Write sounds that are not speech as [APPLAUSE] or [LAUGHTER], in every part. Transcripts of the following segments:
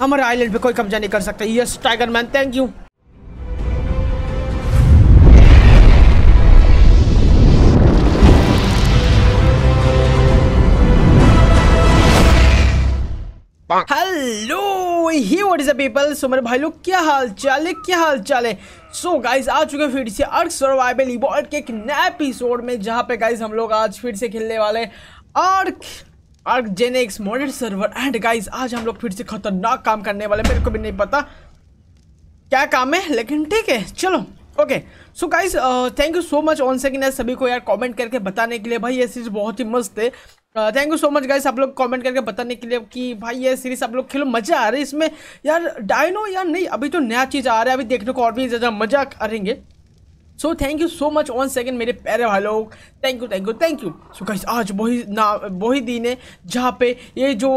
हमारे आइलैंड पे कोई कब्जा नहीं कर सकता yes tiger man thank you hello hi what is a people so मेरे भाई लोग क्या हाल चाल है क्या हाल चाल है सो गाइज आ चुके हैं फिर से अर्थ सर्वाइवल इवॉल्व के एक नए एपिसोड में जहाँ पे गाइज हम लोग आज फिर से खेलने वाले earth archgenics model server and guys आज हम लोग फिर से खतरनाक काम करने वाले मेरे को भी नहीं पता क्या काम है लेकिन ठीक है चलो okay so guys thank you so much on second सभी को यार कमेंट करके बताने के लिए भाई ये सीरीज बहुत ही मस्त है thank you so much guys आप लोग कमेंट करके बताने के लिए कि भाई ये सीरीज आप लोग खेलो मजा आ रही है इसमें यार डायनो यार नहीं अभी तो नया चीज़ आ रहा है अभी देखने को और भी ज़्यादा मजा करेंगे so thank you so much one second मेरे प्यारे भाई लोग thank you thank you thank you so guys आज वही ना वही दिन है जहाँ पे ये जो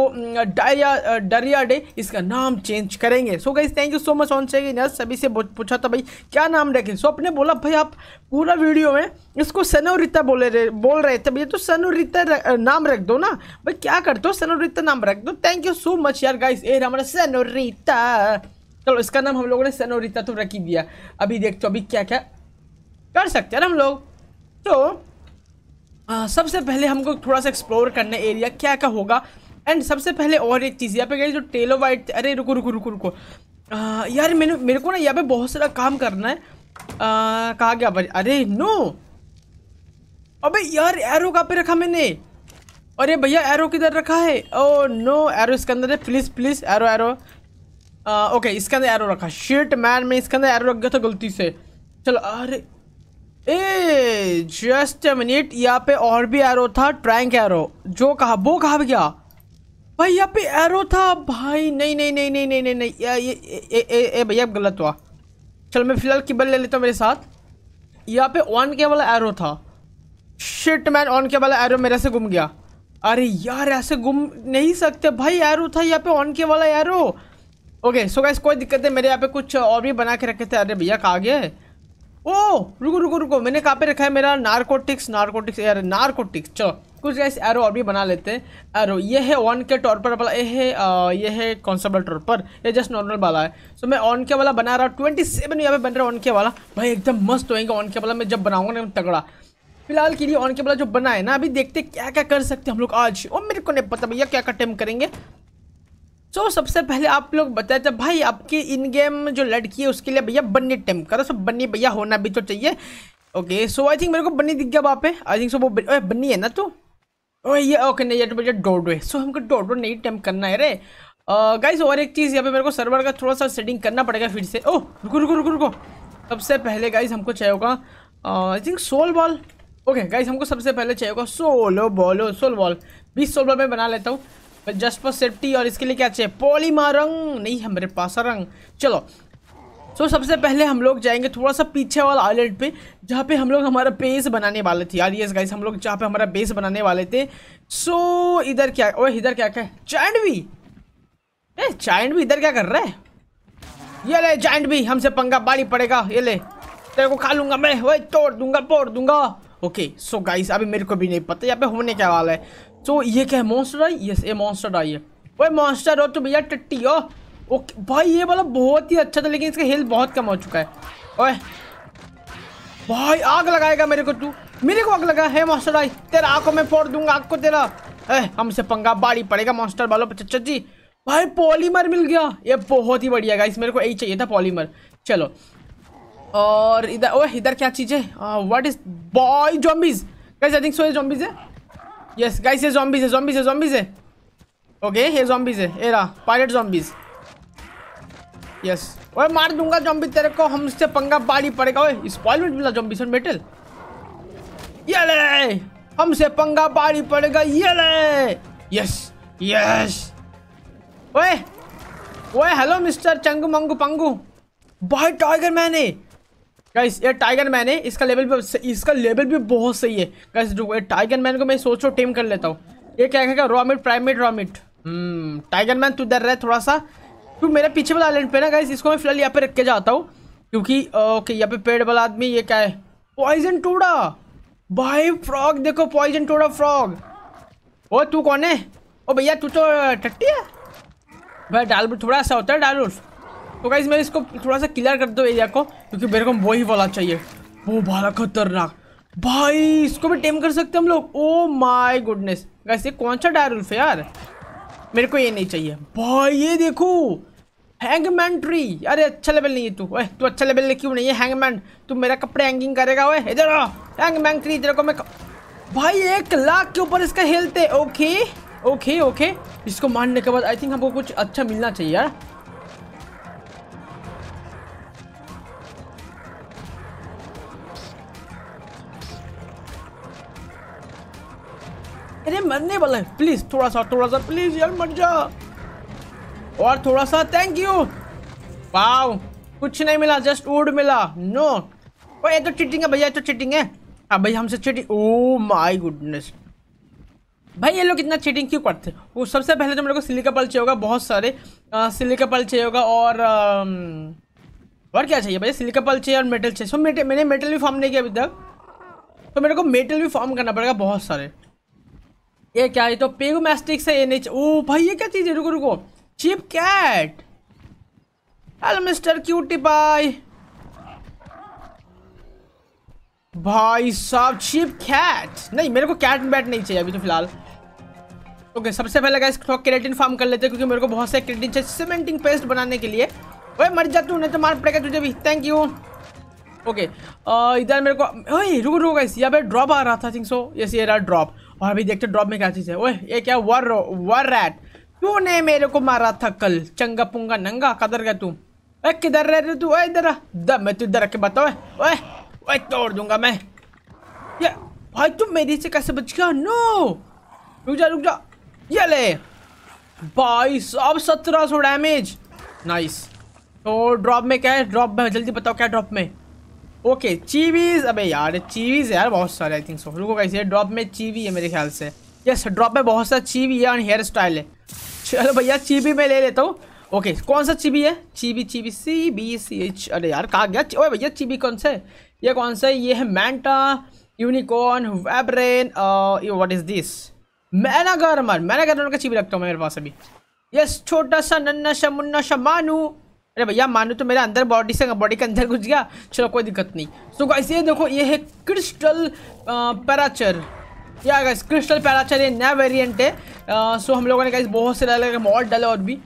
डरिया डरिया डे इसका नाम चेंज करेंगे so guys thank you so much one second यार सभी से पूछा था भाई क्या नाम रखें सो so, बोला भाई आप पूरा वीडियो में इसको सनोरिता बोले रहे बोल रहे थे भैया तो सनोरिता नाम रख दो ना भाई क्या करते हो सनोरिता नाम रख दो थैंक यू सो मच यार गाइस ए हमारा सनोरिता चलो इसका नाम हम लोगों ने सनोरिता तो रख ही दिया अभी देखते अभी क्या क्या कर सकते हैं ना हम लोग तो आ, सबसे पहले हमको थोड़ा सा एक्सप्लोर करना एरिया क्या क्या होगा एंड सबसे पहले और एक चीज़ यहाँ पे गई जो टेलो वाइट अरे रुको रुको रुको रुको यार मैंने मेरे को ना यहाँ पे बहुत सारा काम करना है कहा गया भाई अरे नो अबे यार एरो कहाँ पे रखा मैंने अरे भैया एरो किधर रखा है ओ नो एरो इसके अंदर है please please arrow arrow okay इसके अंदर एरो रखा शर्ट मैन में इसके अंदर एरो रख गया था गलती से चलो अरे ए जस्ट अ मिनट यहाँ पे और भी एरो था ट्रैंक एरो जो कहा वो कहा गया भाई यहाँ पे एरो था भाई नहीं नहीं नहीं नहीं नहीं नहीं नहीं ये भैया गलत हुआ चल मैं फिलहाल किबल ले लेता हूँ मेरे साथ यहाँ पे ऑन के वाला एरो था शिट मैन ऑन के वाला एरो मेरे से गुम गया अरे यार ऐसे गुम नहीं सकते भाई एरो था यहाँ पे ऑन के वाला एरो ओके सो गाइस कोई दिक्कत नहीं मेरे यहाँ पे कुछ और भी बना के रखे थे अरे भैया कहा गया है ओ रुको रुको रुको मैंने कहाँ पे रखा है मेरा नारकोटिक्स नारकोटिक्स यार नारकोटिक्स चलो कुछ गैस एरो और भी बना लेते हैं एरो ये है ऑन के टॉर पर वाला ये है आ, ये है कॉन्स्टेबल टॉर पर ये जस्ट नॉर्मल वाला है सो मैं ऑन के वाला बना रहा हूँ ट्वेंटी सेवन यहाँ पे बन रहा है ऑन के वाला भाई एकदम मस्त होएंगे ऑन के वाला मैं जब बनाऊंगा ना तगड़ा फिलहाल के लिए ऑन के वाला जो बना है ना अभी देखते क्या क्या कर सकते हैं हम लोग आज और मेरे को नहीं पता भैया क्या क्या अटेम्प करेंगे सो so, सबसे पहले आप लोग बताया अच्छा था भाई आपकी इन गेम जो लड़की है उसके लिए भैया बन्नी टेम्प करो सो बन्नी भैया होना भी तो चाहिए ओके सो आई थिंक मेरे को बन्नी दिख गया वहाँ पे आई थिंक सो वो ओए बन्नी है ना तो ओए ये ओके नहीं तो भैया डोडवे सो हमको डोडो नहीं टेम्प करना है रे गाइस और एक चीज़ यहाँ पे मेरे को सर्वर का थोड़ा सा सेटिंग करना पड़ेगा फिर से ओह रुको रुको रुको रुको सबसे पहले गाइस हमको चाहिए होगा I think soul ball okay guys हमको सबसे पहले चाहिए होगा सोलो बॉलो सोल बॉल बीस सोल बॉल मैं बना लेता हूँ जस्ट फॉर सेफ्टी और इसके लिए क्या चाहिए पॉलीमा रंग नहीं है मेरे पास रंग चलो सो so, सबसे पहले हम लोग जाएंगे थोड़ा सा पीछे वाला आइलैंड पे जहाँ पे हम लोग हमारा बेस बनाने वाले थे यार यस गाइस हम लोग जहाँ पे हमारा बेस बनाने वाले थे सो so, इधर क्या ओ इधर क्या क्या चाइंड भी ए चाइंड भी इधर क्या कर रहा है ये ले चाइंड भी हमसे पंगा बाड़ी पड़ेगा ये ले तेरे को खा लूंगा मैं वही तोड़ दूंगा तोड़ दूंगा ओके सो गाइस अभी मेरे को भी नहीं पता यहाँ पे होने क्या वाला है तो ये क्या है मॉन्स्टर आई यस ये मॉन्स्टर आई है भाई मॉन्स्टर हो तो भैया टट्टी हो ओके भाई ये वाला बहुत ही अच्छा था लेकिन इसका हेल्थ बहुत कम हो चुका है ओए भाई आग लगाएगा मेरे को तू मेरे को आग लगा है मॉन्स्टर आई तेरा आग मैं फोड़ दूंगा आग को तेरा है हमसे पंगा बाड़ी पड़ेगा मॉन्स्टर वालों पर चचा जी भाई पॉलीमर मिल गया ये बहुत ही बढ़िया गाइस मेरे को यही चाहिए था पॉलीमर चलो और इधर ओए इधर क्या चीज़ है what is boy zombies guys I think so ये जॉम्बीज है यस गाइस ये जॉम्बीज है जॉम्बीज है जॉम्बीज है ओके ये जॉम्बीज है ए रहा पायलट जॉम्बीज यस ओए मार दूंगा जॉम्बी तेरे को हमसे पंगा बाड़ी पड़ेगा ओए स्पॉइलमेंट मिला जॉम्बी ऑन मेटल ये ले हमसे पंगा बाड़ी पड़ेगा ये ले यस यस ओए ओए hello mister Changu Mangu Pangu bye tiger man है गाइस ये टाइगर मैन है इसका लेवल भी इसका लेवल भी बहुत सही है गाइस टाइगर मैन को मैं सोचो टीम कर लेता हूँ ये क्या कहेगा रॉमिट प्राइमेट रॉमिट टाइगर मैन तू इधर रहे थोड़ा सा तू मेरे पीछे वाला आइलैंड पे ना गाइस इसको मैं फिलहाल यहाँ पे रख के जाता हूँ क्योंकि ओके यहाँ पे पेड़ वाला आदमी ये क्या है पॉइजन टोड़ा भाई फ्रॉग देखो पॉइजन टोड़ा फ्रॉग ओ तू कौन है ओ भैया तू तो टट्टी है भाई डालबुल थोड़ा सा होता है डालू तो गाइज मैं इसको थोड़ा सा क्लियर कर दो एरिया को क्योंकि मेरे को वही वाला चाहिए वो भाला खतरनाक भाई इसको भी टेम कर सकते हम लोग ओ माय गुडनेस गाइस ये कौन सा डायर उल्फ यार मेरे को ये नहीं चाहिए भाई ये देखो हैंगमैन ट्री अरे अच्छा लेवल नहीं है तू ओए तू अच्छा लेवल क्यों नहीं है हैंगमैन तू मेरा कपड़े हैंगिंग करेगा ओए इधर आ हैंगमैन ट्री इधर को मैं भाई एक लाख के ऊपर इसका हेल्थ है ओके ओके ओके इसको मारने के बाद आई थिंक हमको कुछ अच्छा मिलना चाहिए यार अरे मरने वाला है प्लीज थोड़ा सा थोड़ा सा प्लीज यार मर जा और थोड़ा सा थैंक यू वाओ कुछ नहीं मिला जस्ट वुड मिला नो ओ ये तो चिटिंग है भैया ये तो चिटिंग है हाँ भाई हमसे चिटिंग ओ माय गुडनेस भाई ये लोग इतना चिटिंग क्यों करते हैं वो सबसे पहले तो मेरे को सिली का पल चाहिए होगा बहुत सारे आ, सिली का पल चाहिए होगा और आ, और क्या चाहिए भैया सिली का पल चाहिए और मेटल चाहिए सो मेटल मैंने मेटल भी फॉर्म नहीं किया अभी तक तो मेरे को मेटल भी फॉर्म करना पड़ेगा बहुत सारे ये क्या ये तो पिग मैस्टिक से एन एच ओ भाई ये क्या चीज़ है रुको रुको chip cat hello mister cutie bye भाई साहब चिप कैट नहीं मेरे को कैट बैट नहीं चाहिए अभी तो फिलहाल ओके okay, सबसे पहले गाइस थोड़ा क्रेटिन फार्म कर लेते हैं क्योंकि मेरे को बहुत से क्रेटिन चाहिए सीमेंटिंग पेस्ट बनाने के लिए ओए मर जा तू नहीं तो मार पड़ेगा तुझे भी थैंक यू ओके okay, इधर मेरे को ओए रुको रुको गाइस यहां पे ड्रॉप आ रहा था थिंक सो यस ये रहा ड्रॉप और अभी देखते ड्रॉप में क्या चीज़ है ओए ये क्या वर वर रैट क्यों ने मेरे को मारा था कल चंगा पुंगा नंगा कदर गया तू ए किधर रह रहे तू इधर मैं तू तो इधर रख के बताओ ओए ओए तोड़ दूंगा मैं ये भाई तुम मेरे से कैसे बच गया नो रुक जा रुक जा ये ले भाई साहब सत्रह सौ डैमेज नाइस तो ड्रॉप में क्या है ड्रॉप में जल्दी बताओ क्या ड्रॉप में ओके चीवीज अबे यार चीवीज यार बहुत सारे आई थिंक सो रुको कैसे ड्रॉप में चीवी है मेरे ख्याल से यस ड्रॉप में बहुत सारा चीवी है एंड हेयर स्टाइल है चलो भैया चीबी में ले लेता हूँ ओके okay, कौन सा चीबी है chibi chibi C B C H अरे यार कहा गया ओए भैया चीबी कौन सा है ये कौन सा है ये है मैंटा यूनिकॉर्न वेब्रेन व्हाट इज दिस मैना गर्मन मैना गर्मन का चीबी रखता हूँ मेरे पास अभी यस छोटा सा नन्ना सा मुन्ना सा मानू अरे भैया मानो तो मेरा अंदर बॉडी से बॉडी के अंदर घुस गया चलो कोई दिक्कत नहीं सो so गाइस ये देखो ये है क्रिस्टल पैराचर या गाइस क्रिस्टल पैराचर ये नया वेरिएंट है आ, सो हम लोगों ने गाइस बहुत से अलग अलग मॉड डाले और भी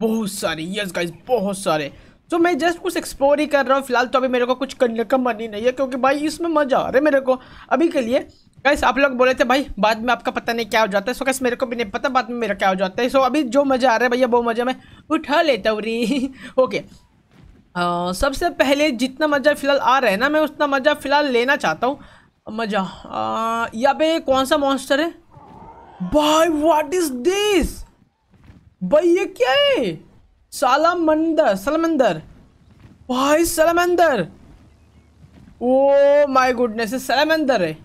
बहुत सारे यस गाइस बहुत सारे तो मैं जस्ट कुछ एक्सप्लोर ही कर रहा हूँ फिलहाल तो अभी मेरे को कुछ करने का मन ही नहीं है क्योंकि भाई इसमें मज़ा आ रहा है मेरे को अभी के लिए गैस आप लोग बोले थे भाई बाद में आपका पता नहीं क्या हो जाता है सो कैसे मेरे को भी नहीं पता बाद में मेरा क्या हो जाता है सो अभी जो मज़ा आ रहा है भैया वो मज़ा मैं उठा लेता हूँ ओके [LAUGHS] सबसे पहले जितना मज़ा फ़िलहाल आ रहा है ना मैं उतना मज़ा फ़िलहाल लेना चाहता हूँ मज़ा यहाँ पे कौन सा मॉन्स्टर है भाई वाट इज़ दिस भाई ये क्या है सलामंदर सलमंदर भाई सलमंदर ओ oh माई गुडनेस सलमंदर है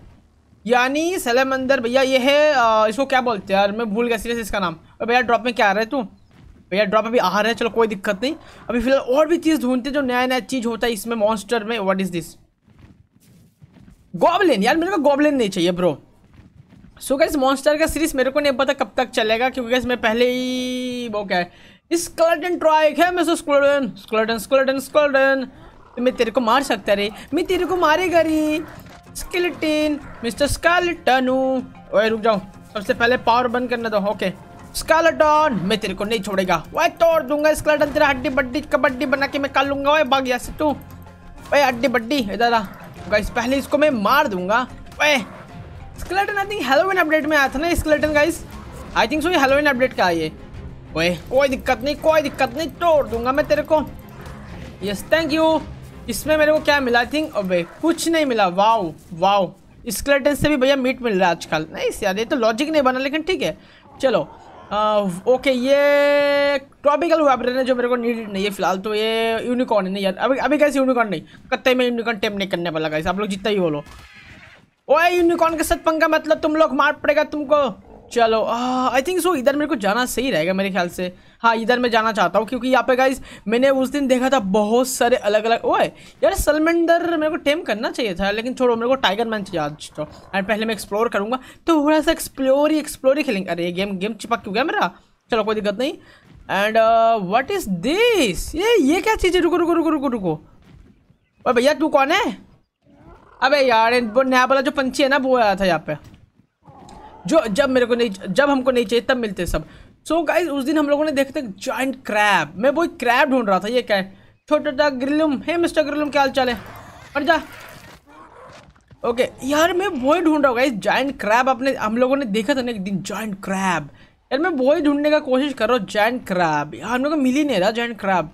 यानी सलेमंदर भैया ये है आ, इसको क्या बोलते हैं यार मैं भूल गया सीरियस इसका नाम और भैया ड्रॉप में क्या आ रहा है तू भैया ड्रॉप अभी आ रहा है चलो कोई दिक्कत नहीं अभी फिलहाल और भी चीज़ ढूंढते जो नया नया चीज़ होता है इसमें मॉन्स्टर में वट इज़ दिस गॉबलिन यार मेरे को गॉबलिन नहीं चाहिए bro so so, gas monster का सीरीज मेरे को नहीं पता कब तक चलेगा क्योंकि गैस मैं पहले ही वो क्या है स्कलटन ट्राइक है मैं स्कलटन स्कलटन स्कलटन स्कलटन मैं तेरे को मार सकता रे मैं तेरे को मारेगा रे स्किलटिन मिस्टर स्केलेटनू ओए रुक जाओ सबसे पहले पावर बंद करने दो ओके स्केलेटन मैं तेरे को नहीं छोड़ेगा ओए तोड़ दूंगा स्केलेटन तेरा हड्डी बड्डी कबड्डी बना के मैं कर लूंगा ओए भाग गया से तू ओए हड्डी बड्डी इधर आ गाइस पहले इसको मैं मार दूंगा ओए skeleton I think Halloween update में आया था ना skeleton guys I think so ये हेलोविन अपडेट का है ये ओए कोई दिक्कत नहीं कोई दिक्कत नहीं तोड़ दूंगा मैं तेरे को यस थैंक यू इसमें मेरे को क्या मिला आई थिंक अबे कुछ नहीं मिला वाओ वाओ स्केलेटन से भी भैया मीट मिल रहा है आजकल नहीं यार ये तो लॉजिक नहीं बना लेकिन ठीक है चलो आ, ओके ये ट्रॉपिकल वाइब्रेन है जो मेरे को नीड नहीं है फिलहाल तो ये यूनिकॉर्न है नहीं यार अभी अभी कैसे यूनिकॉर्न नहीं कत्ते में यूनिकॉर्न टेम नहीं करने वाला कैसे आप लोग जितना ही बोलो ओए यूनिकॉर्न के साथ पंखा मतलब तुम लोग मार पड़ेगा तुमको चलो आई थिंक सो इधर मेरे को जाना सही रहेगा मेरे ख्याल से हाँ इधर मैं जाना चाहता हूँ क्योंकि यहाँ पे गाइज मैंने उस दिन देखा था बहुत सारे अलग अलग ओए यार सलमेंडर मेरे को टेम करना चाहिए था लेकिन छोड़ो मेरे को टाइगर मैन चाहिए आज तो एंड पहले मैं एक्सप्लोर करूँगा तो थोड़ा सा एक्सप्लोर ही एक्सप्लोर ही खेलेंगे अरे गेम गेम चिपक क्यों गया मेरा चलो कोई दिक्कत नहीं एंड वट इज़ दिस ये ये क्या चीज़ है रुको रुको रुको रुको रुको अरे भैया तू कौन है अबे यार वो नया वाला जो पंछी है ना वो आया था यहाँ पे जो जब मेरे को नहीं जब हमको नहीं चाहिए तब मिलते सब सो so गाइज उस दिन हम लोगों ने देखा था जॉइंट क्रैब मैं वही क्रैब ढूंढ रहा था ये क्या है छोटा छोटा ग्रिलुम है मिस्टर ग्रिलुम क्या हाल चाल है और जा ओके यार मैं वही ढूंढ रहा हूँ गाइज जॉइंट क्रैब अपने हम लोगों ने देखा था ना एक दिन जॉइंट क्रैब यार मैं वही ढूंढने का कोशिश कर रहा हूँ जॉइंट क्रैब यार हम लोग को मिल ही नहीं रहा जॉइंट क्रैब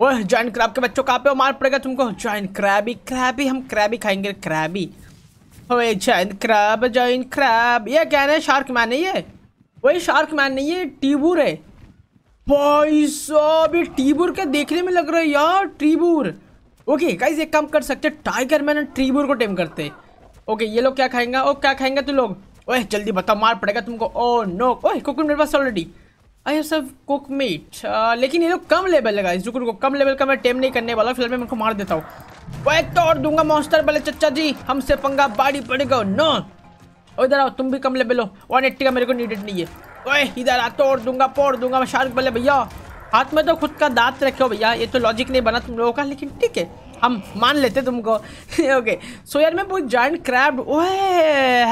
वो जॉइंट क्रैब के बच्चों कहाँ पे मार पड़ेगा तुमको जॉइंट क्रैबी क्रैबी हम क्रैबी खाएंगे क्रैबी ओए जॉइंट क्रैब जॉइंट क्रैब ये क्या है शार्क मैन है ये वही शार्क मैन नहीं है टीबूर है भाई साहब ये टीबूर क्या देखने में लग रहा है यार ट्रीबूर ओके गाइज एक काम कर सकते टाइगर मैन और ट्रीबूर को टेम करते ओके ये लोग क्या खाएंगे ओ oh, क्या खाएंगे तुम लोग ओए जल्दी बताओ मार पड़ेगा तुमको ओ oh, नो ओए कुक मेरे पास ऑलरेडी आई हैव सब कुक मीट लेकिन ये लोग कम लेवल है गाइज रुको कम लेवल का मैं टेम नहीं करने वाला फिलहाल मैं उनको मार देता हूँ वह तोड़ दूंगा मॉन्स्टर बोले चचा जी हमसे पंगा बाड़ी पड़ेगा नो और इधर आओ तुम भी कम लेवल हो वन एट्टी का मेरे को नीडेड नहीं है ओए इधर आ तोड़ दूंगा पोड़ दूंगा मैं शार्क बल्ले भैया हाथ में तो खुद का दांत रखे हो भैया ये तो लॉजिक नहीं बना तुम लोगों का लेकिन ठीक है हम मान लेते तुमको ओके [LAUGHS] सो यार मैं बहुत जॉइंट क्रैब ओए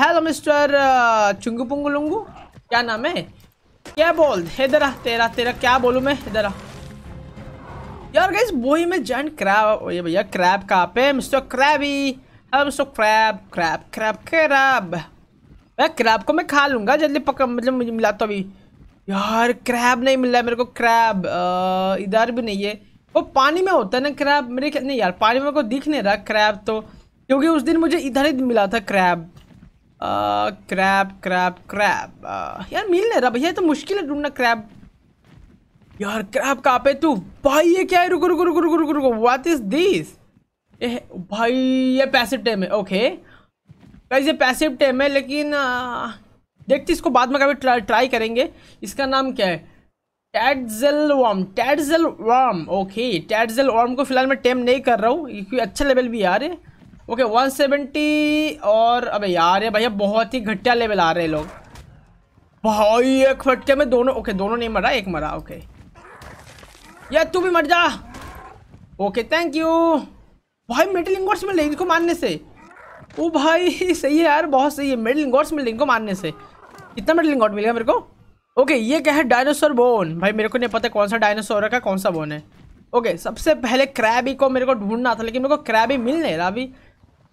हेलो मिस्टर uh, चुंगू पुंगू लुंगू क्या नाम है क्या बोल इधर आ तेरा तेरा क्या बोलूँ मैं इधर आ यार गाइस वही मैं जॉइंट क्रैब ये भैया क्रैब कहाँ पे mister crabby hello mister crab crab crab crab crab को मैं खा लूंगा जल्दी पकड़ मतलब मुझे मिला तो अभी यार क्रैब नहीं मिल रहा है मेरे को क्रैब इधर भी नहीं है वो पानी में होता है ना क्रैब मेरे नहीं यार पानी में को दिख नहीं रहा क्रैब तो क्योंकि उस दिन मुझे इधर ही मिला था क्रैब क्रैब क्रैब क्रैब यार मिल नहीं रहा भैया तो मुश्किल है ढूंढना क्रैब यार क्रैब कहाँ पे तू भाई ये क्या है रुको रुको रुको रुको रुको रुको व्हाट इज दिस भाई ये पैसे टेम है ओके okay. गाइस ये पैसिव टेम है लेकिन देखते इसको बाद में कभी ट्रा, ट्राई करेंगे इसका नाम क्या है टैडजल वॉर्म टैडजल वॉर्म ओके टैडजल वॉर्म को फिलहाल मैं टेम नहीं कर रहा हूँ क्योंकि अच्छा लेवल भी आ रहे ओके वन सेवेंटी और अबे यार ये भैया बहुत ही घटिया लेवल आ रहे हैं लोग भाई एक फटके में दोनों ओके दोनों नहीं मरा एक मरा ओके यार तू भी मर जा ओके थैंक यू भाई मेटल इंगोट्स में ले इनको मारने से ओ भाई सही है यार बहुत सही है मेडलिंग गॉड्स मेडलिंग को मारने से कितना मेडलिंग गॉड मिलेगा मेरे को ओके ये क्या है डायनासोर बोन भाई मेरे को नहीं पता कौन सा डायनासोर का कौन सा बोन है ओके सबसे पहले क्रैबी को मेरे को ढूंढना था लेकिन मेरे को क्रैबी मिल नहीं रहा अभी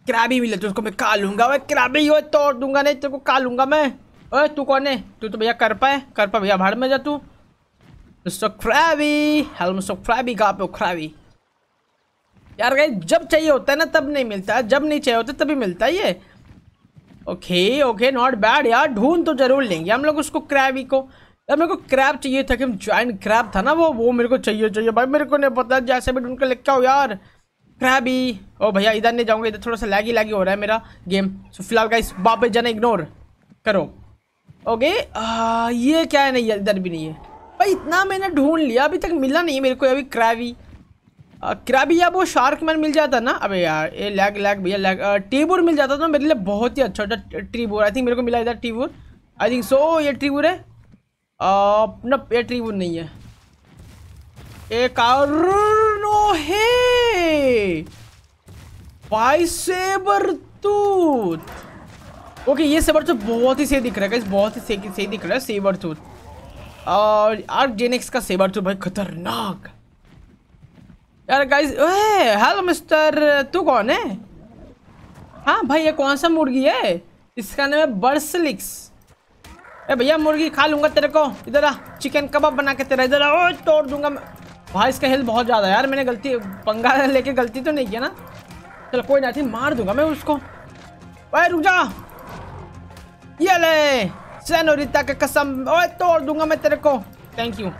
क्रैबी मिले तो उसको मैं का लूंगा भाई क्रैबी हो तोड़ दूंगा नहीं तेरे को का लूंगा मैं ओए तू कौन है तू तो भैया कर पाए कर पा भैया भाड़ में जा तू mister crabby hello mister crabby गा पे क्रैबी यार गाइस जब चाहिए होता है ना तब नहीं मिलता जब नहीं चाहिए होता तभी मिलता है ये ओके ओके नॉट बैड यार ढूंढ तो जरूर लेंगे हम लोग उसको क्रैबी को यार मेरे को क्रैब चाहिए था कि ज्वाइन क्रैब था ना वो वो मेरे को चाहिए चाहिए भाई मेरे को नहीं पता जैसे भी ढूंढ कर लिखा हो यार क्रैबी e। ओ भैया इधर नहीं जाऊँगा इधर थोड़ा सा लैगी लैगी हो रहा है मेरा गेम सो फिलहाल का इस बाप जाना इग्नोर करो ओके ये क्या है नहीं इधर भी नहीं है भाई इतना मैंने ढूंढ लिया अभी तक मिला नहीं मेरे को अभी क्रैवी क्या भैया वो शार्क मैन मिल जाता ना अबे यार ये लैग लैग भैया लैग टीबूर मिल जाता ना तो मेरे लिए बहुत ही अच्छा होता ट्रीबूर आई थिंक मेरे को मिला इधर टीबूर आई थिंक सो ये ट्रीबूर है अपना ये ट्रीबूर नहीं है एक नो है भाई ओके ये तो बहुत ही सही दिख रहा है बहुत ही सही दिख रहा है तूत और आर जेनेक्स का सेबरतूत भाई खतरनाक यार गाइस ओए हेलो मिस्टर तू कौन है हाँ भाई ये कौन सा मुर्गी है इसका नाम है बर्सलिक्स ए भैया मुर्गी खा लूँगा तेरे को इधर आ चिकन कबाब बना के तेरा इधर आ तोड़ दूंगा भाई इसका हेल्थ बहुत ज़्यादा यार मैंने गलती पंगा लेके गलती तो नहीं किया ना चलो कोई ना थी मार दूंगा मैं उसको भाई रुक जा ये ले सैनोरिता के कसम ओए तोड़ दूंगा मैं तेरे को थैंक यू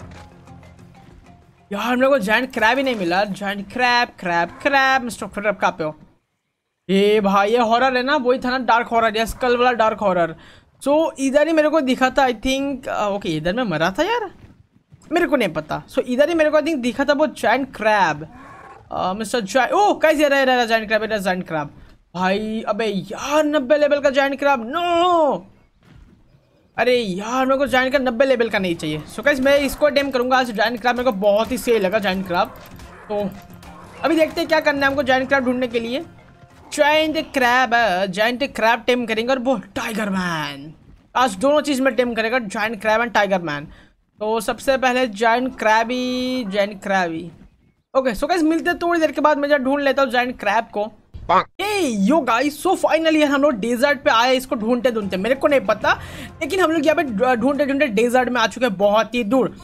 यार हम लोग को जॉइंट क्रैब ही नहीं मिला giant crab crab crab mister crab कहाँ पे हो ये भाई ये हॉरर है ना वही था ना डार्क हॉरर या स्कल वाला डार्क हॉरर सो so, इधर ही मेरे को दिखा था आई थिंक ओके इधर में मरा था यार मेरे को नहीं पता सो so, इधर ही मेरे को आई थिंक दिखा था वो giant crab mister Joy oh कैसे रहा रहा जॉइंट क्रैब रहा जॉइंट क्रैब भाई अबे यार नब्बे लेवल का जॉइंट क्रैब नो अरे यार मेरे को जॉइन का नब्बे लेवल का नहीं चाहिए सो कैसे मैं इसको अटेम्प करूँगा आज जॉइन क्राफ्ट मेरे को बहुत ही सही लगा जॉइन क्राफ्ट तो अभी देखते हैं क्या करना है हमको जॉइन क्राफ्ट ढूंढने के लिए giant crab giant crab tame करेंगे और वो टाइगर मैन आज दोनों चीज़ में टेम करेगा giant crab and tiger man तो सबसे पहले giant crabby giant crabby okay so कैसे मिलते थोड़ी देर के बाद मैं जब ढूंढ लेता हूँ जॉइन क्रैब को यो गाइस सो फाइनली हम लोग डेजर्ट पे आए इसको ढूंढते ढूंढते मेरे को नहीं पता लेकिन हम लोग यहाँ पे ढूंढते ढूंढते डेजर्ट में आ चुके हैं बहुत ही दूर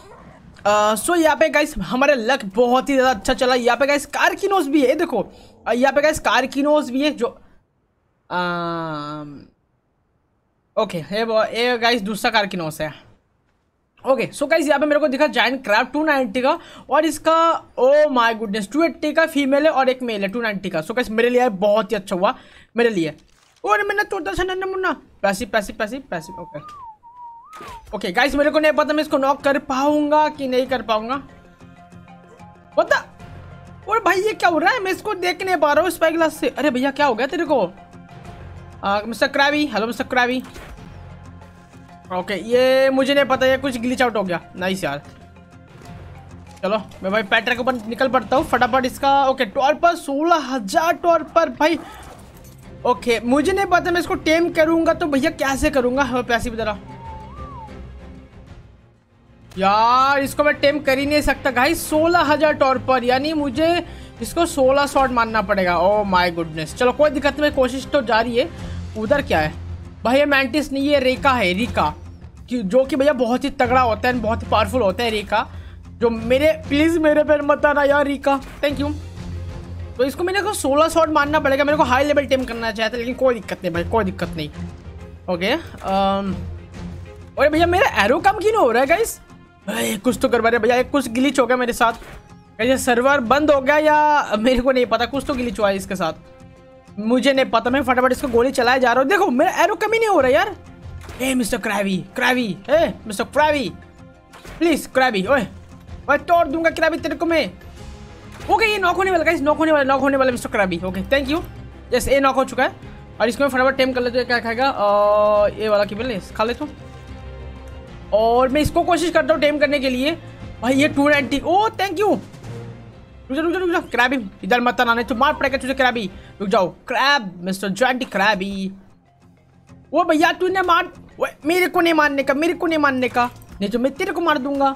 सो uh, so, यहाँ पे गाइस हमारे लक बहुत ही ज़्यादा अच्छा चला यहाँ पे गाइस कारकिनोस भी है देखो uh, यहाँ पे गाइस कारकिनोस भी है जो ओके ये गाइस दूसरा कारकिनोस है ओके सो गाइज यहाँ पे मेरे को दिखा जाइन क्राफ्ट टू नाइन्टी का और इसका oh my goodness two eighty का फीमेल है और एक मेल है टू नाइन्टी का सो so, गाइज मेरे लिए बहुत ही अच्छा हुआ मेरे लिए और मैंने तोड़ता सा नन्ना मुन्ना passive passive passive passive okay okay guys मेरे को नहीं पता मैं इसको नॉक कर पाऊंगा कि नहीं कर पाऊंगा पता और भाई ये क्या हो रहा है मैं इसको देख नहीं पा रहा हूँ स्पाई ग्लास से अरे भैया क्या हो गया तेरे को mister crabby hello mister crabby okay ये मुझे नहीं पता ये कुछ ग्लिच आउट हो गया नाइस यार चलो मैं भाई पैटर के ऊपर निकल पड़ता हूँ फटाफट इसका ओके टॉर पर सोलह हजार टॉर पर भाई ओके मुझे नहीं पता मैं इसको टेम करूँगा तो भैया कैसे करूँगा हमें हाँ, पैसे भी जरा यार इसको मैं टेम कर ही नहीं सकता भाई सोलह हजार टॉर पर यानी मुझे इसको सोलह शॉट मानना पड़ेगा ओ माई गुडनेस चलो कोई दिक्कत नहीं कोशिश तो जारी है उधर क्या है भाई ये मैंटिस नहीं है रेखा है रिका जो कि भैया बहुत ही तगड़ा होता है बहुत ही पावरफुल होता है रेका जो मेरे प्लीज़ मेरे पैर मत आना यार रिका थैंक यू तो इसको मेरे को सोलह शॉट मारना पड़ेगा मेरे को हाई लेवल टेम करना चाहता लेकिन कोई दिक्कत नहीं भाई कोई दिक्कत नहीं ओके um, अरे भैया मेरा एरो कम क्यों हो रहा है गाइस भाई कुछ तो करवा रहे भैया कुछ गिलीच हो गया मेरे साथ सर्वर बंद हो गया या मेरे को नहीं पता कुछ तो गिलीच हुआ है इसके साथ मुझे नहीं पता मैं फटाफट इसको गोली चलाया जा रहा हूँ देखो मेरा एरो कमी नहीं हो रहा यार ए मिस्टर क्रावी क्रावी ए मिस्टर क्रावी प्लीज क्रावी ओए ओए तोड़ दूंगा क्रावी तेरे को मैं ओके ये नॉक होने वाला गाइस नॉक होने वाला नॉक होने वाला mister crabby okay thank you yes a knock हो चुका है और इसको मैं फटाफट टेम कर लेते क्या खाएगा ये वाला की बिल्ली खा लेता हूँ और मैं इसको कोशिश करता हूँ टेम करने के लिए भाई ये two ninety oh thank you रुक जा रुक जा रुक जा इधर मत आना नहीं तो मार पड़ेगा तुझे क्रैबी रुक जाओ क्रैब मिस्टर जॉन्टी क्रैबी वो भैया तूने मार मेरे को नहीं मारने का मेरे को नहीं मारने का नहीं तो मैं तेरे को मार दूंगा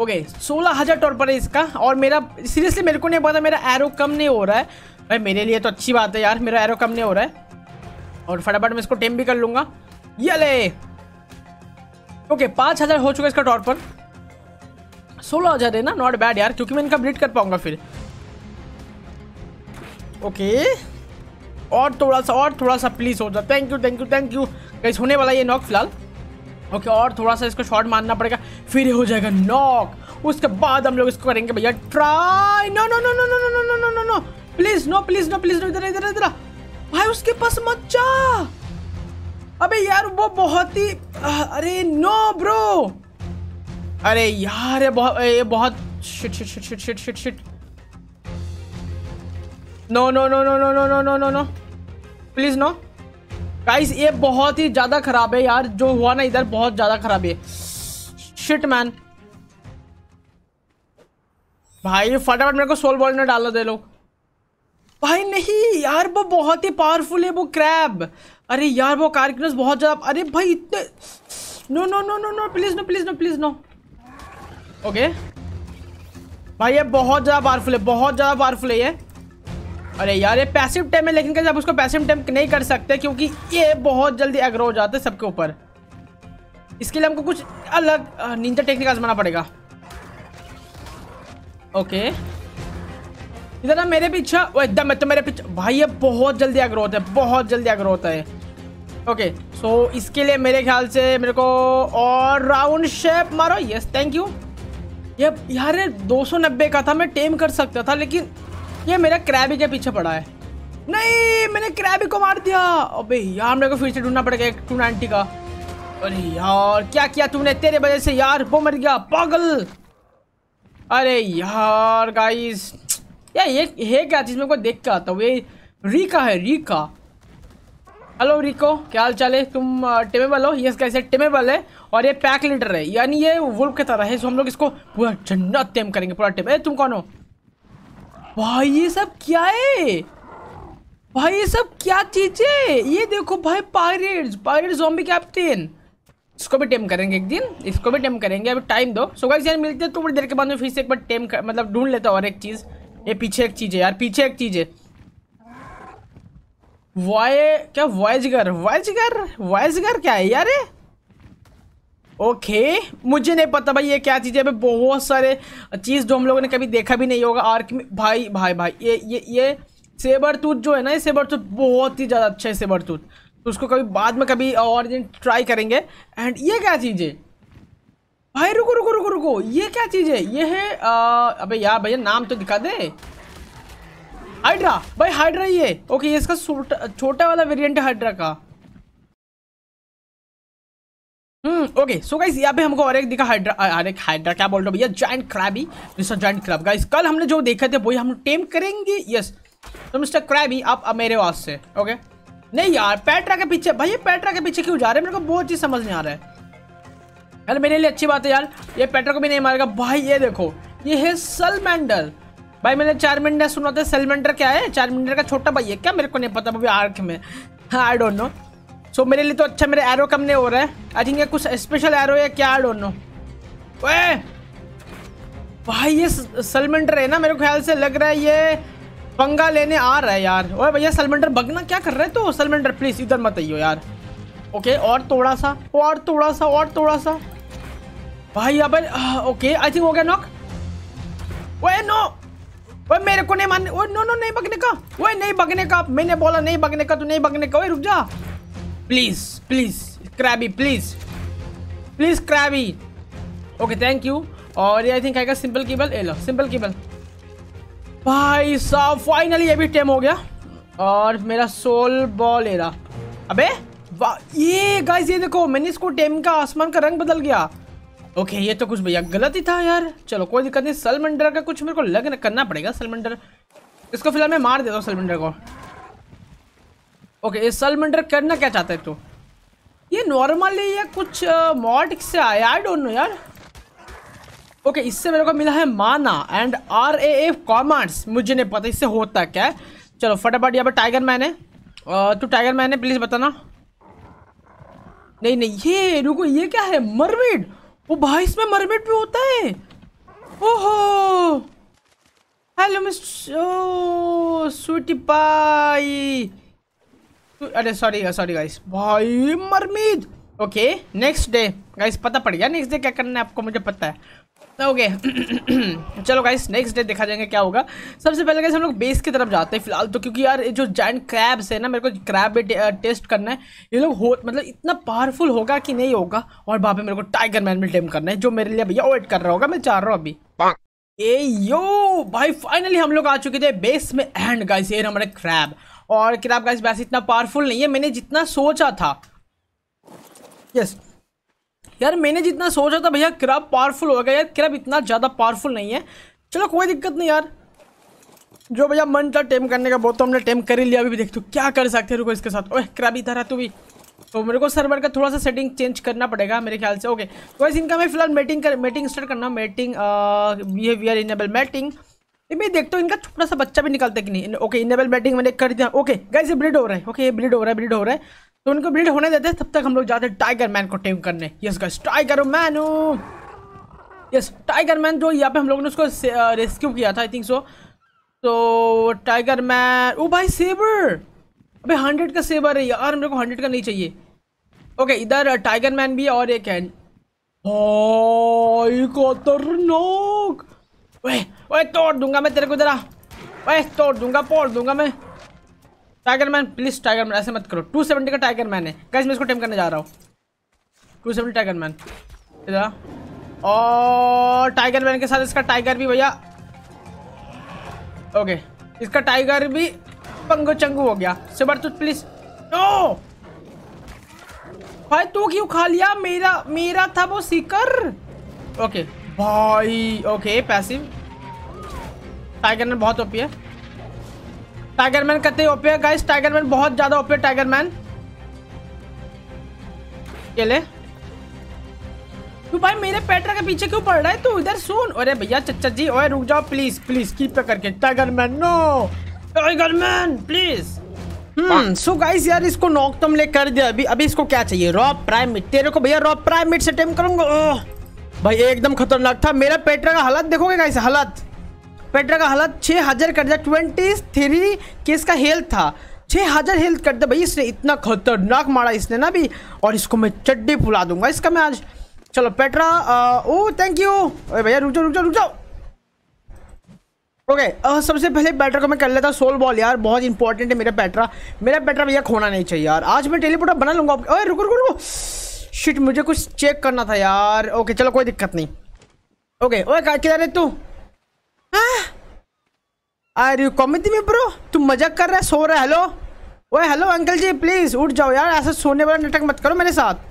ओके सोलह हज़ार टॉल पर है इसका और मेरा सीरियसली मेरे को नहीं पता मेरा एरो कम नहीं हो रहा है भाई मेरे लिए तो अच्छी बात है यार मेरा एरो कम नहीं हो रहा है और फटाफट मैं इसको टेम भी कर लूँगा ये ले ओके पाँच हज़ार हो चुका इसका टॉर पर सोलह हज़ार है ना नॉट बैड यार क्योंकि मैं इनका ब्लीड कर पाऊँगा फिर ओके और थोड़ा सा और थोड़ा सा प्लीज़ हो जाए thank you thank you thank you कैसे होने वाला ये नॉक फिलहाल ओके और थोड़ा सा इसको शॉर्ट मारना पड़ेगा फिर हो जाएगा नॉक उसके बाद हम लोग इसको करेंगे भैया try no no no no no no no no no no no please no please no please no इधर इधर इधर भाई उसके पास मत जा अबे यार वो बहुत ही अरे नो ब्रो अरे यार ये बहुत ये बहुत shit shit shit shit shit shit shit no no no no no no no no no no please no guys ये बहुत ही ज़्यादा ख़राब है यार जो हुआ ना इधर बहुत ज़्यादा ख़राब है शिट मैन भाई फटाफट मेरे को सोल बॉल में डालो दे लोग भाई नहीं यार वो बहुत ही पावरफुल है वो क्रैब अरे यार वो कारकिनस बहुत ज़्यादा अरे भाई इतने no no no no no please no please no please no okay भाई ये बहुत ज़्यादा पावरफुल है बहुत ज़्यादा पावरफुल है ये अरे यार ये पैसिव टेम है लेकिन कैसे आप उसको पैसिव टेम नहीं कर सकते क्योंकि ये बहुत जल्दी एग्रो हो जाते सबके ऊपर इसके लिए हमको कुछ अलग निंजा टेक्निक आजमाना पड़ेगा ओके इधर ना मेरे पीछे वो एकदम तो मेरे पीछे भाई ये बहुत जल्दी एग्रो होता है बहुत जल्दी एग्रो होता है ओके सो इसके लिए मेरे ख्याल से मेरे को और राउंड शेप मारो यस थैंक यू ये यार दो सौ नब्बे का था मैं टेम कर सकता था लेकिन ये मेरा क्रैबी के पीछे पड़ा है नहीं मैंने क्रैबी को मार दिया अबे यार मेरे को फिर से ढूंढना पड़ेगा एक टू नाइनटी का अरे यार क्या किया तुमने तेरे वजह से यार वो मर गया पागल अरे यार गाइस यार ये है क्या चीज़ मेरे को देख के आता हूँ ये रीका है रीका हेलो रिको क्या हाल चाल है तुम टेमेबल हो यस कैसे टेमेबल है और ये पैक लीडर है यानी ये वुल्फ की तरह है सो हम लोग इसको पूरा झंडा टेम करेंगे पूरा टेम ए तुम कौन हो भाई ये सब क्या है भाई ये सब क्या चीज है ये देखो भाई पायरेट्स पायरेट जॉम्बी कैप्टन इसको भी टेम करेंगे एक दिन इसको भी टेम करेंगे अभी टाइम दो सुबह गाइस यार मिलते हैं थोड़ी देर के बाद में फिर से एक बार टेम कर, मतलब ढूंढ लेता और एक चीज ये पीछे एक चीज है यार पीछे एक चीज है वॉय क्या वाइजगर वाइजगर वाइजगर क्या है यार ओके मुझे नहीं पता भाई ये क्या चीज़ है बहुत सारे चीज़ जो हम लोगों ने कभी देखा भी नहीं होगा आर्क में भाई भाई भाई ये ये ये सेबर टूथ जो है ना ये सेबर टूथ बहुत ही ज़्यादा अच्छा है सेबर टूथ तो उसको कभी बाद में कभी और ट्राई करेंगे एंड ये क्या चीज़ है भाई रुको रुको रुको रुको ये क्या चीज़ है ये है अभी यार भैया नाम तो दिखा दे हाइड्रा भाई हाइड्रा ये ओके ये इसका छोटा वाला वेरियंट है हाइड्रा का ओके सो गाइस यहाँ पे हमको और एक दिखा हाइड्रा अरे हाइड्रा क्या बोल रहा भैया giant crabby mister giant crab guys कल हमने जो देखे थे वही हम टेम करेंगे यस तो मिस्टर क्रैबी आप अब मेरे वास से ओके नहीं यार पैट्रा के पीछे भाई पेट्रा के पीछे क्यों जा रहे हैं मेरे को बहुत चीज़ समझ नहीं आ रहा है यार मेरे लिए अच्छी बात है यार ये पेट्रा को भी नहीं मारेगा भाई ये देखो ये है सलमेंडर भाई मैंने चार मिनट सुना था सलमेंडर क्या है चार मिनट का छोटा भाई है क्या मेरे को नहीं पता अभी आर्क में I don't know so so, मेरे लिए तो अच्छा मेरे एरो कम नहीं हो रहा है आई थिंक ये कुछ स्पेशल एरो है क्या डोंट नो भाई ये सलमेंडर है ना मेरे ख्याल से लग रहा है ये पंगा लेने आ रहा है यार ओए भैया सलमेंडर बगना क्या कर रहे तो सलमेंडर प्लीज़ इधर मत आइयो यार ओके और थोड़ा सा और थोड़ा सा और थोड़ा सा भाई अब ओके आई थिंक हो गया नॉक ओए नो ओए मेरे को नहीं मानने ओए नो नो नहीं बगने का ओए नहीं बगने का मैंने बोला नहीं बगने का तू तो नहीं बगने का ओए रुक जा please please crabby please please crabby okay thank you और ये आई थिंक आएगा सिंपल केबल ए लो सिंपल केबल भाई साहब फाइनली ये भी टेम हो गया और मेरा सोल बॉल रहा अबे ये गाइस ये देखो मैंने इसको टेम का आसमान का रंग बदल गया ओके ये तो कुछ भैया गलत ही था यार चलो कोई दिक्कत नहीं सलमंडर का कुछ मेरे को लग करना पड़ेगा सलमंडर इसको फिलहाल मैं मार देता हूँ सलमंडर को ओके ये सलमेंडर करना क्या चाहते हैं तो ये नॉर्मली ये कुछ मॉड से आया आई डोंट नो यार ओके okay, इससे मेरे को मिला है माना and R A F commands मुझे नहीं पता इससे होता क्या चलो फटाफट यहाँ पर टाइगर मैन है तो टाइगर मैन है प्लीज़ बताना नहीं नहीं ये रुको ये क्या है मरमेड वो भाई इसमें मरमेड भी होता है ओहो हेलो मिस्टर स्वीटी पाई अरे सॉरी सॉरी गाइस भाई mermaid okay next day guys पता पड़ गया नेक्स्ट डे क्या करना है आपको मुझे पता है ओके okay. [CLEARS THROAT] चलो गाइस नेक्स्ट डे देखा जाएंगे क्या होगा सबसे पहले गाइस हम लोग बेस की तरफ जाते हैं फिलहाल तो क्योंकि यार जो जॉइंट क्रैब्स है ना मेरे को क्रैब भी टे, टेस्ट uh, करना है ये लोग हो मतलब इतना पावरफुल होगा कि नहीं होगा और वहाँ पे मेरे को टाइगर मैन भी टेम करना है जो मेरे लिए भैया वेट कर रहा होगा मैं चाह रहा हूँ अभी ए यो भाई फाइनली हम लोग आ चुके थे बेस में एंड गाइस ये हमारे क्रैब और किताब का वैसे इतना पावरफुल नहीं है मैंने जितना सोचा था यस यार मैंने जितना सोचा था भैया क्रब पावरफुल होगा यार क्रब इतना ज़्यादा पावरफुल नहीं है चलो कोई दिक्कत नहीं यार जो भैया मन था टेम करने का बहुत तो हमने टेम कर ही लिया अभी भी देखते हो क्या कर सकते हैं रुको इसके साथ ओह क्रब इधर है तू भी तो मेरे को सर्वर का थोड़ा सा सेटिंग चेंज करना पड़ेगा मेरे ख्याल से ओके तो वैसे इनका मैं फिलहाल मेटिंग कर मेटिंग स्टार्ट करना मेटिंग बिहेवियर इनेबल मेटिंग मैं देखता हूँ इनका छोटा सा बच्चा भी निकलता कि नहीं ओके इनेबल बैटिंग मैंने कर दिया ओके गाइस ये ब्रीड हो रहा है ओके ये ब्रीड हो रहा है ब्रीड हो रहा है तो उनको ब्रीड होने देते हैं तब तक हम लोग जाते हैं टाइगर मैन को टेम करने yes guys tiger man yes tiger man जो यहाँ पे हम लोग ने उसको रेस्क्यू किया था आई थिंक सो तो टाइगर मैन ओ भाई सेबर अभी हंड्रेड का सेबर है यार मेरे को हंड्रेड का नहीं चाहिए ओके इधर टाइगर मैन भी और एक है खतरनाक ओए तोड़ दूंगा मैं तेरे को जरा ओए तोड़ दूंगा पोड़ दूंगा मैं tiger man please tiger man ऐसे मत करो टू सेवेंटी का टाइगर मैन है कैसे मैं इसको टेम करने जा रहा हूँ टू सेवेंटी टाइगर मैन जरा और टाइगर मैन के साथ इसका टाइगर भी भैया ओके इसका टाइगर भी पंगो चंगू हो गया तू प्लीज नो भाई तू क्यों खा लिया मेरा मेरा था वो सीकर ओके भाई ओके पैसिव टाइगर मैन बहुत ओपी है टाइगर मैन कितने ओपी है गाइस टाइगर मैन बहुत ज़्यादा ओपी है टाइगर मैन ये ले तू भाई मेरे पेटर के पीछे क्यों पड़ रहा है तू इधर सुन अरे भैया चचा जी ओए रुक जाओ प्लीज प्लीज कीप पे करके tiger man no tiger man please hmm so guys यार इसको नॉक ले कर दिया अभी अभी इसको क्या चाहिए रॉ प्राइमेट तेरे को भैया रॉ प्राइमेट से अटेम्प्ट करूंगा ओह भाई एकदम खतरनाक था मेरा पेट्रा का हालत देखोगे कैसे हालत पेट्रा का हालत छः हज़ार कर दिया ट्वेंटी थ्री केस का हेल्थ था छः हज़ार हेल्थ कर दिया भाई इसने इतना खतरनाक मारा इसने ना भी और इसको मैं चड्डी फुला दूंगा इसका मैं आज चलो पेट्रा आ, ओ थैंक यू अरे भैया रुक जाओ रुक जाओ रुक जाओ ओके okay, सबसे पहले बैटर को मैं कर लेता सोल बॉल यार बहुत इंपॉर्टेंट है मेरा बैटरा मेरा बैटरा भैया खोना नहीं चाहिए यार आज मैं टेलीपोटर बना लूंगा ओए रुको रुको रुको शिट मुझे कुछ चेक करना था यार ओके चलो कोई दिक्कत नहीं ओके ओए किधर है तू आर यू कॉमेडी में ब्रो तू मजाक कर रहा है सो रहा है हेलो ओए हेलो अंकल जी प्लीज़ उठ जाओ यार ऐसा सोने वाला नाटक मत करो मेरे साथ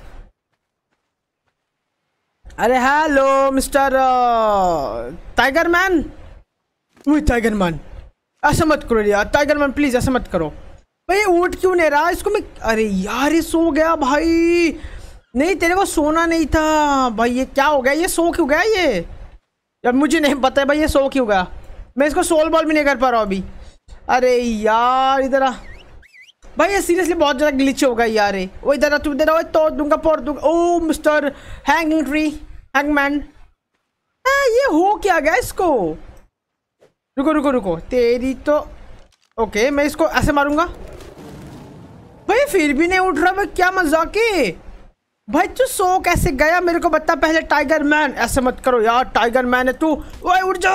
अरे हेलो मिस्टर टाइगर मैन वही टाइगर मैन ऐसा मत करो यार टाइगर मैन प्लीज़ ऐसा मत करो भाई ऊट क्यों नहीं रहा इसको मैं अरे यार ये सो गया भाई नहीं तेरे को सोना नहीं था भाई ये क्या हो गया ये सो क्यों गया ये अब मुझे नहीं पता है भाई ये सो क्यों गया मैं इसको सोल बॉल भी नहीं कर पा रहा अभी अरे यार इधर आ भाई ये सीरियसली बहुत ज़्यादा ग्लिच हो गया यार वो इधर आ तू इधर वो तोड़ दूंगा पोड़ दूंगा oh mister hanging tree hangman ये हो क्या गया इसको रुको रुको रुको तेरी तो ओके मैं इसको ऐसे मारूंगा भाई फिर भी नहीं उठ रहा भाई क्या मजाक है भाई तू सो कैसे गया मेरे को बता पहले टाइगर मैन ऐसे मत करो यार टाइगर मैन है तू वह उठ जा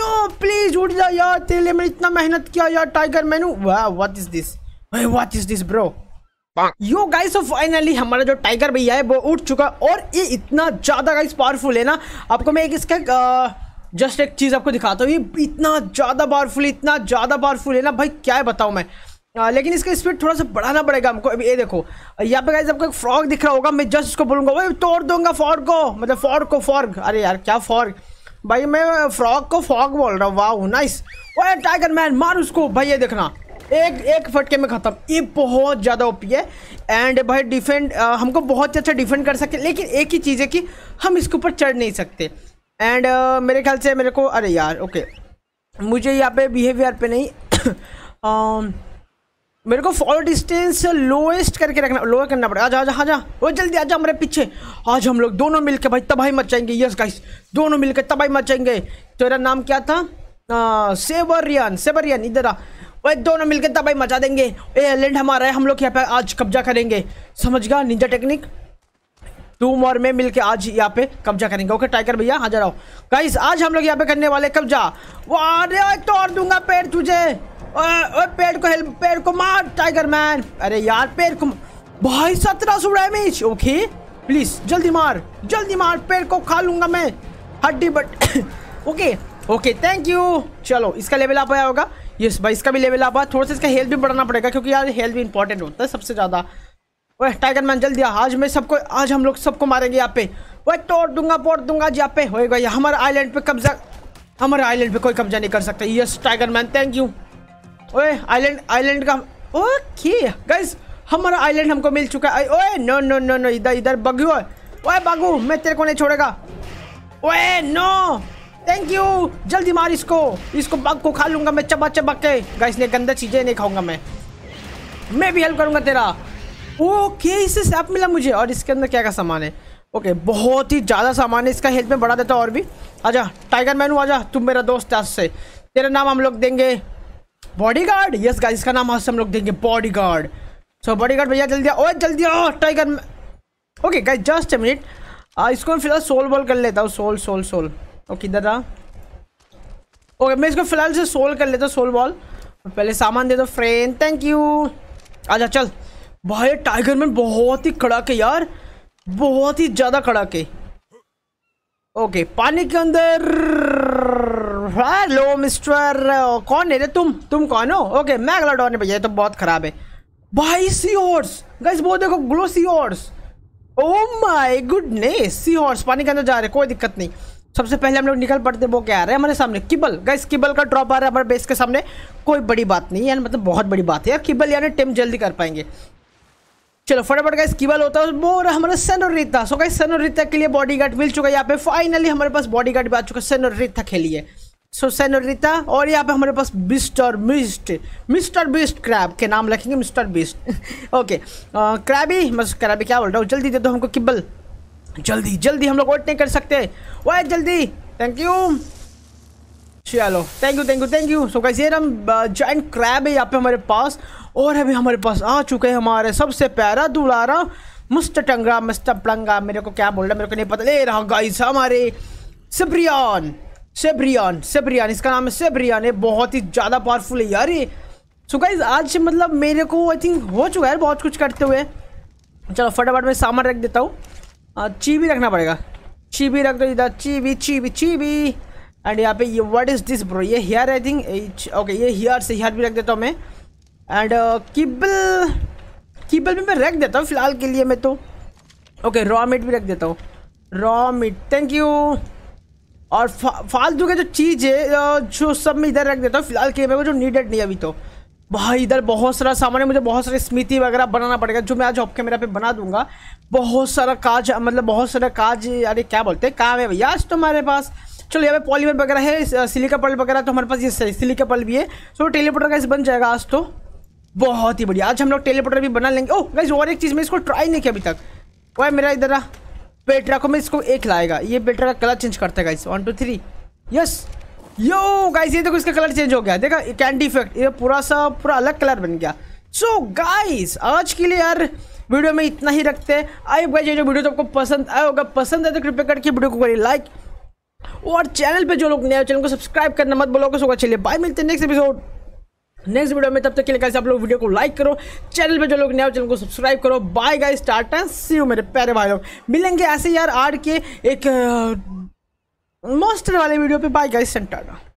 नो प्लीज उठ जा यार तेरे लिए मैंने इतना मेहनत किया यार टाइगर मैन वाह व्हाट इज दिस भाई what is this bro yo guys finally हमारा जो टाइगर भैया है वो उठ चुका और ये इतना ज़्यादा गाइस पावरफुल है ना आपको मैं एक इसका जस्ट एक चीज़ आपको दिखाता हूँ ये इतना ज़्यादा पावरफुल इतना ज़्यादा पावरफुल है ना भाई क्या बताऊ मैं हाँ, लेकिन इसका स्पीड थोड़ा सा बढ़ाना पड़ेगा हमको ये देखो यहाँ पे आपको एक फ्रॉग दिख रहा होगा मैं जस्ट इसको बोलूँगा भाई तोड़ दूंगा फॉर्क को मतलब फॉर्ग को फॉर्क अरे यार क्या फॉर्ग भाई मैं फ्रॉग को फॉग बोल रहा हूँ वाह नाइस वो टाइगर मैन मार उसको भाई ये देखना एक एक फटके में ख़त्म ये बहुत ज़्यादा ओपी है एंड भाई डिफेंड हमको बहुत अच्छा डिफेंड कर सकते लेकिन एक ही चीज़ है कि हम इसके ऊपर चढ़ नहीं सकते एंड uh, मेरे ख्याल से मेरे को अरे यार ओके okay. मुझे यहाँ पे बिहेवियर पे नहीं uh, [COUGHS] मेरे को फॉल डिस्टेंस लोएस्ट करके रखना लोअर करना पड़ेगा आजा आजा आजा वो जल्दी आजा हमारे पीछे आज हम लोग दोनों मिलके भाई तबाही मचाएंगे यस गाइस दोनों मिलके तबाही मचाएंगे तेरा नाम क्या था आ, सेवरियन सेवरियन इधर आ वह दोनों मिलके तबाही मचा देंगे ए लैंड हमारा है हम लोग यहाँ पे आज कब्जा करेंगे समझ गया निंजा टेक्निक तुम और मैं मिलके आज यहाँ पे कब्जा करेंगे ओके टाइगर भैया हाजिर आओ गाइस आज हम लोग यहाँ पे करने वाले कब्जा वो तो तोड़ दूंगा पेड़ तुझे ओ पेड़ को हेल्प पेड़ को मार टाइगर मैन अरे यार पेड़ को भाई सत्रह सौ डैमेज ओके प्लीज जल्दी मार जल्दी मार पेड़ को खा लूंगा मैं हड्डी but [COUGHS] okay okay thank you चलो इसका लेवल आप आया होगा यस भाई इसका भी लेवल आप थोड़ा सा इसका हेल्थ भी बढ़ाना पड़ेगा क्योंकि यार हेल्थ भी इंपॉर्टेंट होता है सबसे ज़्यादा वह टाइगर मैन जल्दी आज मैं सबको आज हम लोग सबको मारेंगे यहाँ पे वह तोड़ दूंगा पोड़ दूंगा यहाँ पे होएगा हमारे आइलैंड पे कब्जा हमारे आइलैंड पे कोई कब्जा नहीं कर सकता yes tiger man thank you ओए आइलैंड आइलैंड का ओके गाइस हमारा आइलैंड हमको मिल चुका है ओए नो नो नो नो इधर इधर बगू ओए बगू मैं तेरे को नहीं छोड़ेगा ओए नो थैंक यू जल्दी मार इसको इसको बग को खा लूंगा मैं चबा चबा के गाइस ने गंदा चीज़ें नहीं खाऊंगा मैं मैं भी हेल्प करूंगा तेरा ओके इससे सैप मिला मुझे और इसके अंदर क्या क्या सामान है ओके बहुत ही ज़्यादा सामान है इसका हेल्थ में बढ़ा देता और भी आजा टाइगर मैनू आजा तुम मेरा दोस्त आज से तेरा नाम हम लोग देंगे बॉडी गार्ड यस गाइस इसका नाम आज हम लोग देंगे bodyguard so bodyguard भैया जल्दी आओ जल्दी आओ tiger okay guys just a minute इसको मैं फिलहाल सोल बॉल कर लेता हूँ सोल सोल सोल ओके इधर रहा ओके मैं इसको फिलहाल से सोल कर लेता हूँ सोल बॉल पहले सामान दे दो फ्रेंड थैंक यू आजा चल भाई टाइगर मैन बहुत ही कड़ाके यार बहुत ही ज़्यादा कड़ाके ओके पानी के अंदर हेलो मिस्टर uh, कौन है तुम तुम कौन हो ओके मैं अगला डॉन भैया तो बहुत ख़राब है भाई सी हॉर्स गाइस वो देखो glow seahorse oh my goodness seahorse पानी के अंदर जा रहे कोई दिक्कत नहीं सबसे पहले हम लोग निकल पड़ते वो क्या आ रहे हैं हमारे सामने किबल गाइस किबल का ड्रॉप आ रहा है हमारे बेस के सामने कोई बड़ी बात नहीं यानी मतलब बहुत बड़ी बात है यार किबल यानी टेम जल्दी कर पाएंगे चलो फटाफट गाइस किबल होता है वो हमारा रीता सो गाइस रीता के लिए बॉडी गार्ड मिल चुका है यहाँ पे फाइनली हमारे पास बॉडी गार्ड भी आ चुका है और के लिए सो सैनोरिता और यहाँ पे हमारे पास beast mist mister beast crab के नाम रखेंगे मिस्टर बिस्ट ओके क्रैबी बस क्रैबी क्या बोल रहा हूँ जल्दी दे दो हमको किब्बल जल्दी जल्दी हम लोग वोट नहीं कर सकते वाह जल्दी थैंक यू चलो thank you thank you thank you so कैसे हम जॉइंट क्रैब है यहाँ पे हमारे पास और अभी हमारे पास आ चुके हैं हमारे सबसे प्यारा दुलारा मुस्ट टंगा मस्त पड़ंगा मेरे को क्या बोल रहा है मेरे को नहीं पता ले रहा गाइस हमारे सिप्रियन सेब्रियान सेब्रियान इसका नाम है सेब्रियान है बहुत ही ज़्यादा पावरफुल है यार ये सो so गाइज आज मतलब मेरे को आई थिंक हो चुका है बहुत कुछ करते हुए चलो फटाफट में सामान रख देता हूँ चीबी रखना पड़ेगा चीबी रख दो इधर चीबी चीबी चीबी एंड यहाँ पे ये व्हाट इज़ दिस ब्रो ये हेयर आई थिंक ओके ये हेयर से हेयर भी रख देता हूँ मैं एंड किबल किबल भी मैं रख देता हूँ फिलहाल के लिए मैं तो ओके रॉ मीट भी रख देता हूँ रॉ मीट थैंक यू और फा, फालतू के जो चीज़ है जो सब मैं इधर रख देता हूँ फिलहाल के मेरे को जो नीडेड नहीं अभी तो भाई इधर बहुत सारा सामान है मुझे बहुत सारी स्मृति वगैरह बनाना पड़ेगा जो मैं आज हॉप कैमरा पे बना दूंगा बहुत सारा काज मतलब बहुत सारा काज अरे क्या बोलते हैं काम है भैया आज तुम्हारे पास चलो यहाँ पे पॉलीमर वगैरह है सिलिका पल वगैरह तो हमारे पास ये सिलिका पल भी है सो टेलीपोटर का बन जाएगा आज तो बहुत ही बढ़िया आज हम लोग टेलीपोटर भी बना लेंगे ओह गाइज और एक चीज़ मैं इसको ट्राई नहीं किया अभी तक वह मेरा इधर पेट्रा को मैं इसको एक लाएगा ये पेट्रा का कलर चेंज करता है guys one two three yes yo guys ये देखो इसका कलर चेंज हो गया देखा कैंडी इफेक्ट ये पूरा सा पूरा अलग कलर बन गया सो so, गाइस आज के लिए यार वीडियो में इतना ही रखते हैं आई गाइस ये जो वीडियो तो आपको पसंद आया होगा पसंद है तो कृपया करके वीडियो को करिए लाइक और चैनल पे जो लोग नए चैनल को सब्सक्राइब करना मत बोलोगे सो चलिए बाय मिलते हैं नेक्स्ट एपिसोड नेक्स्ट वीडियो में तब तक के लिए कैसे आप लोग वीडियो को लाइक करो चैनल पे जो लोग नए चैनल को सब्सक्राइब करो bye guys start and see you मेरे प्यारे भाइयों मिलेंगे ऐसे यार आर के एक मोस्टर वाले वीडियो पे बाय गाइस सेंटर